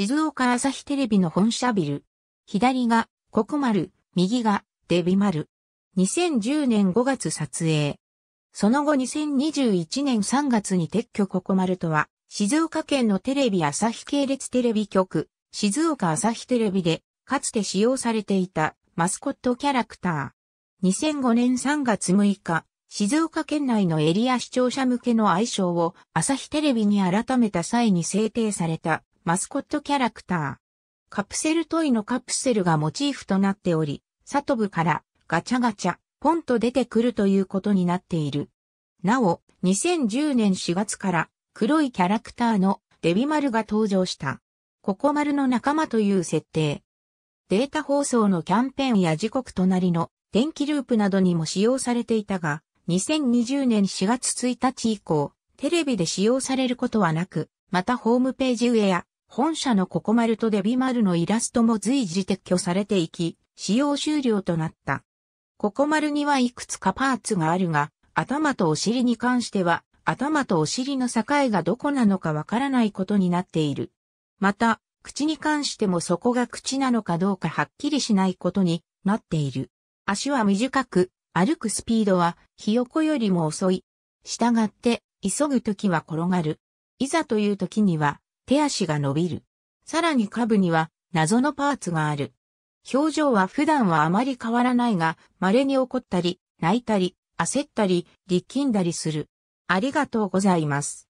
静岡朝日テレビの本社ビル。左が、国丸、右が、デビ丸。2010年5月撮影。その後2021年3月に撤去ここ丸とは、静岡県のテレビ朝日系列テレビ局、静岡朝日テレビで、かつて使用されていたマスコットキャラクター。2005年3月6日、静岡県内のエリア視聴者向けの愛称を朝日テレビに改めた際に制定されたマスコットキャラクター。カプセルトイのカプセルがモチーフとなっており、サトブからガチャガチャ、ポンと出てくるということになっている。なお、2010年4月から黒いキャラクターのデビマルが登場した。ココマルの仲間という設定。データ放送のキャンペーンや時刻隣の電気ループなどにも使用されていたが、2020年4月1日以降、テレビで使用されることはなく、またホームページ上や本社のココマルとデビマルのイラストも随時撤去されていき、使用終了となった。ココマルにはいくつかパーツがあるが、頭とお尻に関しては、頭とお尻の境がどこなのかわからないことになっている。また、口に関してもそこが口なのかどうかはっきりしないことになっている。足は短く、歩くスピードはひよこよりも遅い。したがって、急ぐ時は転がる。いざという時には、手足が伸びる。さらに下部には謎のパーツがある。表情は普段はあまり変わらないが、稀に怒ったり、泣いたり、焦ったり、力んだりする。ありがとうございます。